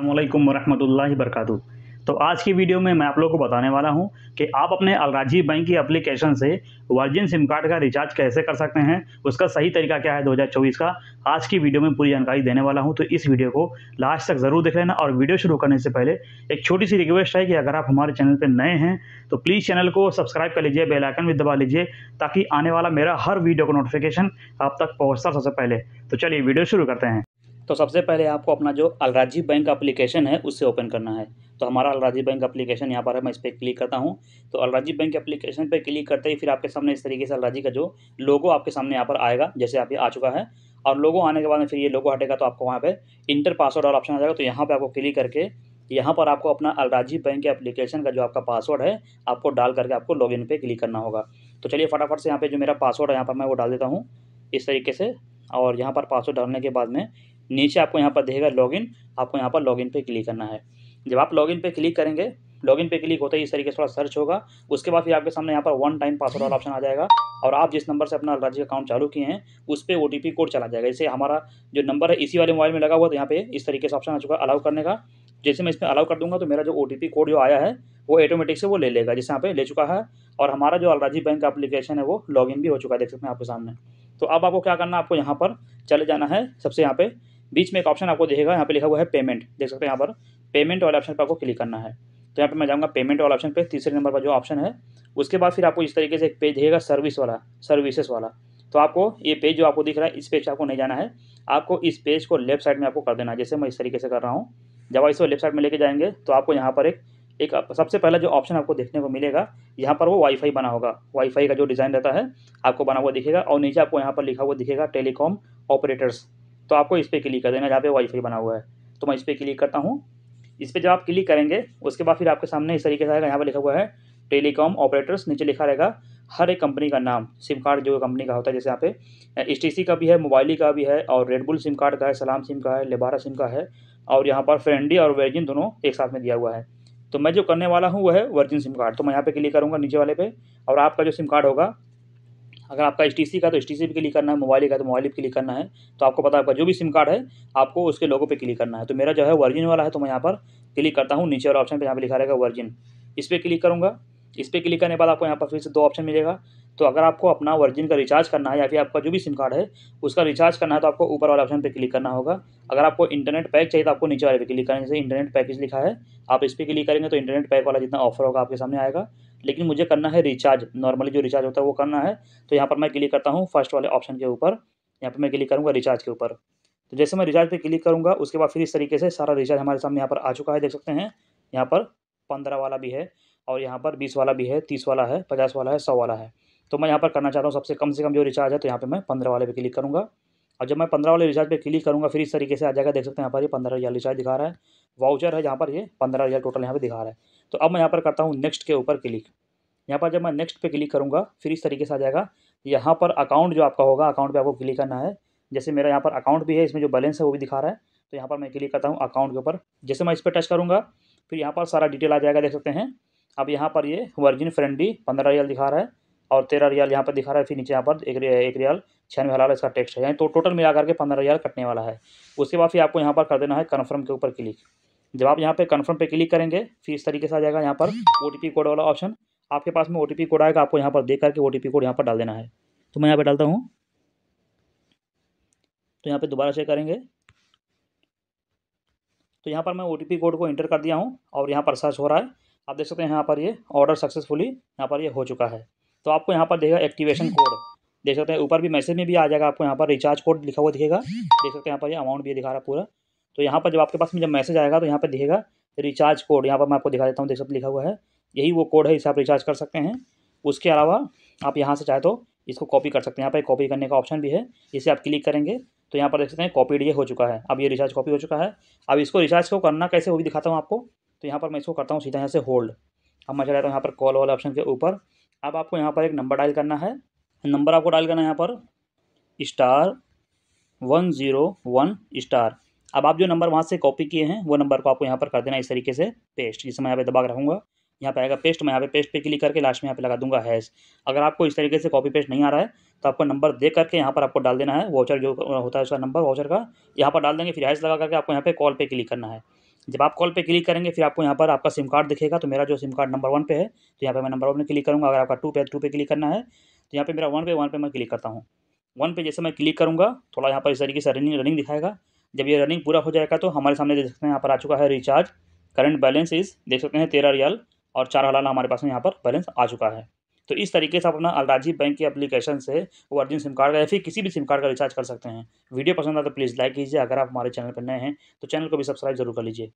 अल्लाम वरहमतुल्ला वरकत तो आज की वीडियो में मैं आप लोगों को बताने वाला हूं कि आप अपने अलराजी बैंक की एप्लीकेशन से वर्जिन सिम कार्ड का रिचार्ज कैसे कर सकते हैं उसका सही तरीका क्या है 2024 का आज की वीडियो में पूरी जानकारी देने वाला हूं तो इस वीडियो को लास्ट तक ज़रूर देख लेना और वीडियो शुरू करने से पहले एक छोटी सी रिक्वेस्ट है कि अगर आप हमारे चैनल पर नए हैं तो प्लीज़ चैनल को सब्सक्राइब कर लीजिए बेलाइकन भी दबा लीजिए ताकि आने वाला मेरा हर वीडियो का नोटिफिकेशन आप तक पहुँचता सबसे पहले तो चलिए वीडियो शुरू करते हैं तो सबसे पहले आपको अपना जो अलराजी बैंक अप्लीकेशन है उससे ओपन करना है तो हमारा अलराजी बैंक अप्लीकेशन यहाँ पर है मैं इस पर क्लिक करता हूँ तो अलराजी बैंक अप्लीकेशन पर क्लिक करते ही फिर आपके सामने इस तरीके से अलराजी का जो लोगो आपके सामने यहाँ पर आएगा जैसे आप ये आ चुका है और लोगो आने के बाद में फिर ये लोगो हटेगा तो आपको वहाँ पर इंटर पासवर्ड और ऑप्शन आ जाएगा तो यहाँ पर आपको क्लिक करके यहाँ पर आपको अपना अलराजी बैंक के एप्लीकेशन का जो आपका पासवर्ड है आपको डाल करके आपको लॉगिन पे क्लिक करना होगा तो चलिए फटाफट से यहाँ पे जो मेरा पासवर्ड है यहाँ पर मैं वो डाल देता हूँ इस तरीके से और यहाँ पर पासवर्ड डालने के बाद में नीचे आपको यहाँ पर लॉग लॉगिन आपको यहाँ पर लॉगिन पे क्लिक करना है जब आप लॉगिन पे क्लिक करेंगे लॉगिन पे क्लिक होता है इस तरीके से थोड़ा सर्च होगा उसके बाद फिर आपके सामने यहाँ पर वन टाइम पासवर्ड वाला ऑप्शन आ जाएगा और आप जिस नंबर से अपना राज्य अकाउंट चालू किए हैं उस पर ओ कोड चला जाएगा जैसे हमारा जो नंबर है इसी वाले मोबाइल में लगा हुआ तो यहाँ पे इस तरीके से ऑप्शन आ चुका है अलाउ करने का जैसे मैं इसमें अलाउ कर दूंगा तो मेरा जो ओ कोड जो आया है वो ऑटोमेटिक से वो ले लेगा जैसे यहाँ पे ले चुका है और हमारा जो अलराजी बैंक एप्लीकेशन है वो लॉगिन भी हो चुका है देख सकते हैं आपके सामने तो अब आपको क्या करना है आपको यहाँ पर चले जाना है सबसे यहाँ पे बीच में एक ऑप्शन आपको देखेगा यहाँ पे लिखा हुआ है पेमेंट देख सकते हैं यहाँ पर पेमेंट वाले ऑप्शन पर आपको क्लिक करना है तो यहाँ पर मैं जाऊँगा पेमेंट वाले ऑप्शन पर तीसरे नंबर पर जो ऑप्शन है उसके बाद फिर आपको इस तरीके से एक पेज देखेगा सर्विस वाला सर्विसेस वाला तो आपको ये पेज जो आपको दिख रहा है इस पेज आपको नहीं जाना है आपको इस पेज को लेफ्ट साइड में आपको कर देना है जैसे मैं इस तरीके से कर रहा हूँ जब आप इसको लेफ्ट साइड में लेके जाएंगे तो आपको यहाँ पर एक एक सबसे पहला जो ऑप्शन आपको देखने को मिलेगा यहाँ पर वो वाईफाई बना होगा वाईफाई का जो डिज़ाइन रहता है आपको बना हुआ दिखेगा और नीचे आपको यहाँ पर लिखा हुआ दिखेगा टेलीकॉम ऑपरेटर्स तो आपको इस पर क्लिक कर देना जहाँ पे वाईफाई बना हुआ है तो मैं इस पर क्लिक करता हूँ इस पर जब आप क्लिक करेंगे उसके बाद फिर आपके सामने इस तरीके से आएगा यहाँ पर लिखा हुआ है टेलीकॉम ऑपरेटर्स नीचे लिखा रहेगा हर एक कंपनी का नाम सिम कार्ड जो कंपनी का होता है जैसे यहाँ पे सी का भी है मोबाइली का भी है और रेडबुल सिम कार्ड का है सलाम सिम का है लेबारा सिम का है और यहाँ पर फ्रेंडी और वर्जिन दोनों एक साथ में दिया हुआ है तो मैं जो करने वाला हूँ वो है वर्जिन सिम कार्ड तो मैं यहाँ पे क्लिक करूँगा नीचे वाले पे और आपका जो सिम कार्ड होगा अगर आपका एच का तो एच पे क्लिक करना है मोबाइल का तो मोबाइल पे क्लिक करना है तो आपको पता है आपका जो भी सिम कार्ड है आपको उसके लोगों पे क्लिक करना है तो मेरा जो है वर्जिन वाला है तो मैं यहाँ पर क्लिक करता हूँ नीचे वाला ऑप्शन पर यहाँ पर लिखा रहेगा वर्जिन इस पर क्लिक करूँगा इस पर क्लिक करने के बाद आपको यहाँ पर फिर से दो ऑप्शन मिलेगा तो अगर आपको अपना वर्जिन का रिचार्ज करना है या फिर आपका जो भी सिम कार्ड है उसका रिचार्ज करना है तो आपको ऊपर वाले ऑप्शन पर क्लिक करना होगा अगर आपको इंटरनेट पैक चाहिए तो आपको नीचे वाले पे क्लिक करना जैसे इंटरनेट पैकेज लिखा है आप इस पर क्लिक करेंगे तो इंटरनेट पैक वाला जितना ऑफर होगा आपके सामने आएगा लेकिन मुझे करना है रिचार्ज नॉर्मली जो रिचार्ज होता है वो करना है तो यहाँ पर मैं क्लिक करता हूँ फर्स्ट वाले ऑप्शन के ऊपर यहाँ पर मैं क्लिक करूँगा रिचार्ज के ऊपर तो जैसे मैं रिचार्ज पर क्लिक करूँगा उसके बाद फिर इस तरीके से सारा रिचार्ज हमारे सामने यहाँ पर आ चुका है देख सकते हैं यहाँ पर पंद्रह वाला भी है और यहाँ पर बीस वाला भी है तीस वाला है पचास वाला है सौ वाला है तो मैं यहाँ पर करना चाहता हूँ सबसे कम से कम जो रिचार्ज है तो यहाँ पर मैं पंद्रह वाले पर क्लिक करूँगा और जब मैं पंद्रह वाले रिचार्ज पे क्लिक करूँगा फिर इस तरीके से आ जाएगा देख सकते हैं यहाँ पर ये पंद्रह हज़ार रिचार्ज दिखा रहा है वाउचर है जहाँ पर ये पंद्रह हज़ार टोटल यहाँ पे दिखा रहा है तो अब मैं यहाँ पर करता हूँ नेक्स्ट के ऊपर क्लिक यहाँ पर जब मैं नेक्स्ट पे क्लिक करूँगा फिर इस तरीके से आ जाएगा यहाँ पर अकाउंट जो आपका होगा अकाउंट पे आपको क्लिक करना है जैसे मेरा यहाँ पर अकाउंट भी है इसमें जो बैलेंस है वो भी दिखा रहा है तो यहाँ पर मैं क्लिक करता हूँ अकाउंट के ऊपर जैसे मैं इस पर टच करूँगा फिर यहाँ पर सारा डिटेल आ जाएगा देख सकते हैं अब यहाँ पर ये वर्जिन फ्रेंडली पंद्रह रियल दिखा रहा है और तेरह रियल यहाँ पर दिखा रहा है फिर नीचे यहाँ पर एक एक रियल छियानवे हलाल इसका टेक्स्ट है यानी तो टोटल मिला करके पंद्रह रियल कटने वाला है उसके बाद फिर आपको यहाँ पर कर देना है कन्फर्म के ऊपर क्लिक जब आप यहाँ पे कन्फर्म पे क्लिक करेंगे फिर इस तरीके से आ जाएगा यहाँ पर ओ कोड वाला ऑप्शन आपके पास में ओ कोड आएगा आपको यहाँ पर देख करके ओ कोड यहाँ पर डाल देना है तो मैं यहाँ पर डालता हूँ तो यहाँ पर दोबारा चेक करेंगे तो यहाँ पर मैं ओ कोड को इंटर कर दिया हूँ और यहाँ पर सर्च हो रहा है आप देख सकते हैं यहाँ पर ये ऑर्डर सक्सेसफुली यहाँ पर ये हो चुका है तो आपको यहाँ पर देगा एक्टिवेशन कोड देख सकते हैं ऊपर भी मैसेज में भी आ जाएगा आपको यहाँ पर रिचार्ज कोड लिखा हुआ दिखेगा देख सकते हैं यहाँ पर ये अमाउंट भी दिखा रहा है पूरा तो यहाँ पर जब आपके पास में जब मैसेज आएगा तो यहाँ पर दिखेगा रिचार्ज तो कोड यहाँ पर मैं आपको दिखा देता हूँ देख सब लिखा हुआ है यही वो कोड है इसे आप रिचार्ज कर सकते हैं उसके अलावा आप यहाँ से चाहे तो इसको कॉपी कर सकते हैं यहाँ पर कॉपी करने का ऑप्शन भी है इसे आप क्लिक करेंगे तो यहाँ पर देख सकते हैं कॉपीड ये हो चुका है अब ये रिचार्ज कॉपी हो चुका है अब इसको रिचार्ज को करना कैसे वो भी दिखाता हूँ आपको तो यहाँ पर मैं इसको करता हूँ सीधा यहाँ से होल्ड अब मैं चला हूँ यहाँ पर कॉल वाले ऑप्शन के ऊपर अब आपको यहाँ पर एक नंबर डायल करना है नंबर आपको डायल करना है यहाँ पर star one zero one star अब आप जो नंबर वहाँ से कॉपी किए हैं वो नंबर को आपको यहाँ पर कर देना इस तरीके से पेस्ट जिसे मैं यहाँ पे दबा रहूँगा यहाँ पे आएगा पेस्ट मैं यहाँ पे पेस्ट पे क्लिक करके लास्ट में यहाँ पे लगा दूंगा हैश अगर आपको इस तरीके से कॉपी पेस्ट नहीं आ रहा है तो आपको नंबर दे करके यहाँ पर आपको डाल देना है वाचर जो होता है उसका नंबर वाचर का यहाँ पर डाल देंगे फिर हैश लगा करके आपको यहाँ पे कॉल पे क्लिक करना है जब आप कॉल पे क्लिक करेंगे फिर आपको यहाँ पर आपका सिम कार्ड दिखेगा तो मेरा जो सिम कार्ड नंबर वन पे है तो यहाँ पर मैं नंबर वन पर क्लिक करूँगा अगर आपका टू पे टू पे क्लिक करना है तो यहाँ पर मेरा वन पे वन पे मैं क्लिक करता हूँ वन पे जैसे मैं क्लिक करूँगा थोड़ा यहाँ पर इस तरीके से रनिंग रनिंग दिखाएगा जब ये रनिंग पूरा हो जाएगा तो हमारे सामने देख सकते हैं यहाँ पर आ चुका है रिचार्ज करंट बैलेंस इस देख सकते हैं तेरह रियाल और चार हलाल हमारे पास में यहाँ पर बैलेंस आ चुका है तो इस तरीके से आप अपना अलराजी बैंक की एप्लीकेशन से वर्जिन सिम कार्ड का या फिर किसी भी सिम कार्ड का रिचार्ज कर सकते हैं वीडियो पसंद आए तो प्लीज़ लाइक कीजिए अगर आप हमारे चैनल पर नए हैं तो चैनल को भी सब्सक्राइब जरूर कर लीजिए